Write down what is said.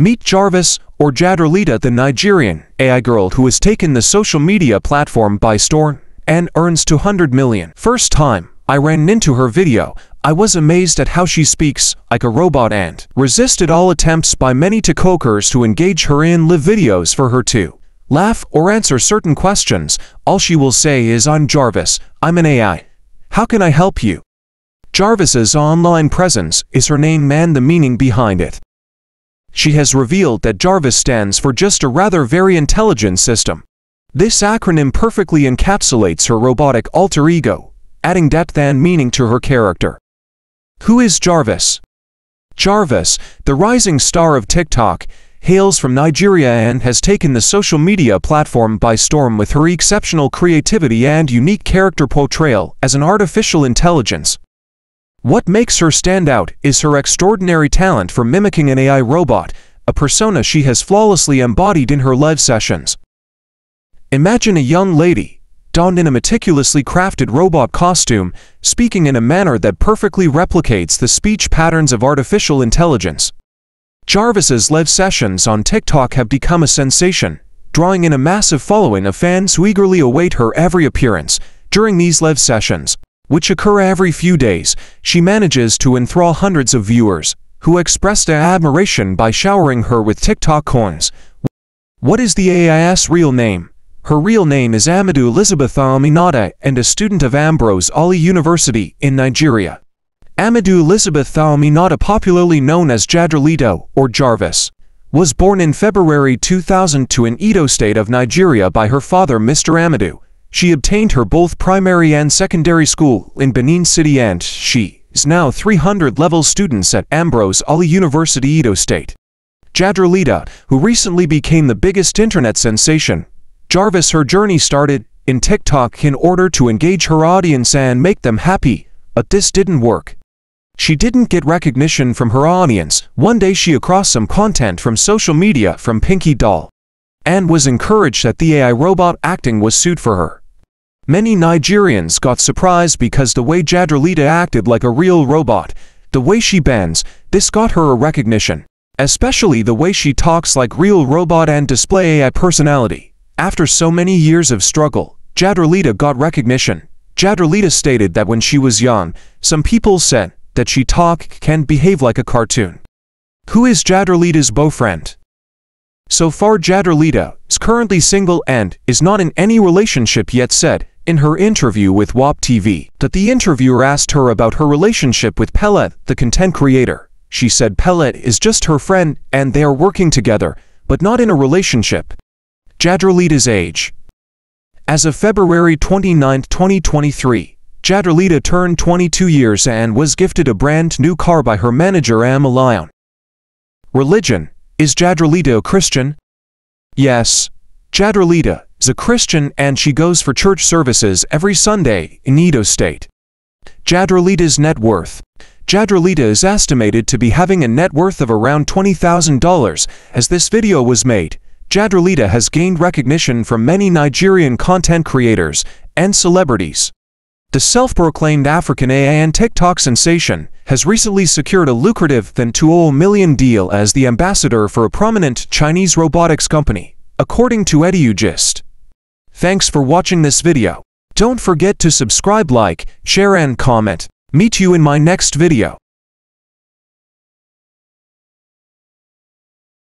Meet Jarvis, or Jaderlita, the Nigerian AI girl who has taken the social media platform by storm and earns 200 million. First time, I ran into her video, I was amazed at how she speaks like a robot and resisted all attempts by many TikTokers to engage her in live videos for her to laugh or answer certain questions. All she will say is, I'm Jarvis, I'm an AI. How can I help you? Jarvis's online presence is her name and the meaning behind it. She has revealed that Jarvis stands for just a rather very intelligent system. This acronym perfectly encapsulates her robotic alter ego, adding depth and meaning to her character. Who is Jarvis? Jarvis, the rising star of TikTok, hails from Nigeria and has taken the social media platform by storm with her exceptional creativity and unique character portrayal as an artificial intelligence. What makes her stand out is her extraordinary talent for mimicking an AI robot, a persona she has flawlessly embodied in her live sessions. Imagine a young lady, donned in a meticulously crafted robot costume, speaking in a manner that perfectly replicates the speech patterns of artificial intelligence. Jarvis's live sessions on TikTok have become a sensation, drawing in a massive following of fans who eagerly await her every appearance during these live sessions which occur every few days, she manages to enthrall hundreds of viewers, who express their admiration by showering her with TikTok coins. What is the AIS real name? Her real name is Amadou Elizabeth Aminata and a student of Ambrose Ali University in Nigeria. Amadou Elizabeth Aminata, popularly known as Jadrolito or Jarvis, was born in February two thousand to in Edo State of Nigeria by her father Mr. Amadou, she obtained her both primary and secondary school in Benin City and she is now 300-level students at Ambrose Ali University Edo State. Jadralita, who recently became the biggest internet sensation, Jarvis her journey started in TikTok in order to engage her audience and make them happy, but this didn't work. She didn't get recognition from her audience. One day she across some content from social media from Pinky Doll and was encouraged that the AI robot acting was sued for her. Many Nigerians got surprised because the way Jadrolita acted like a real robot, the way she bends, this got her a recognition. Especially the way she talks like real robot and display AI personality. After so many years of struggle, Jadrolita got recognition. Jadrolita stated that when she was young, some people said that she talk can behave like a cartoon. Who is Jadrolita's boyfriend? So far Jadrolita is currently single and is not in any relationship yet said in her interview with WAP TV that the interviewer asked her about her relationship with Pellet, the content creator. She said Pellet is just her friend and they are working together, but not in a relationship. Jadrolita's age. As of February 29, 2023, Jadrolita turned 22 years and was gifted a brand new car by her manager Amalion. Religion. Is Jadralita a Christian? Yes. Jadrolita is a Christian and she goes for church services every Sunday in Edo State. Jadralita's net worth. Jadralita is estimated to be having a net worth of around $20,000 as this video was made. Jadralita has gained recognition from many Nigerian content creators and celebrities. The self-proclaimed African AI and TikTok sensation has recently secured a lucrative than 2 million deal as the ambassador for a prominent Chinese robotics company, according to EduGist. Thanks for watching this video. Don't forget to subscribe like, share and comment. Meet you in my next video.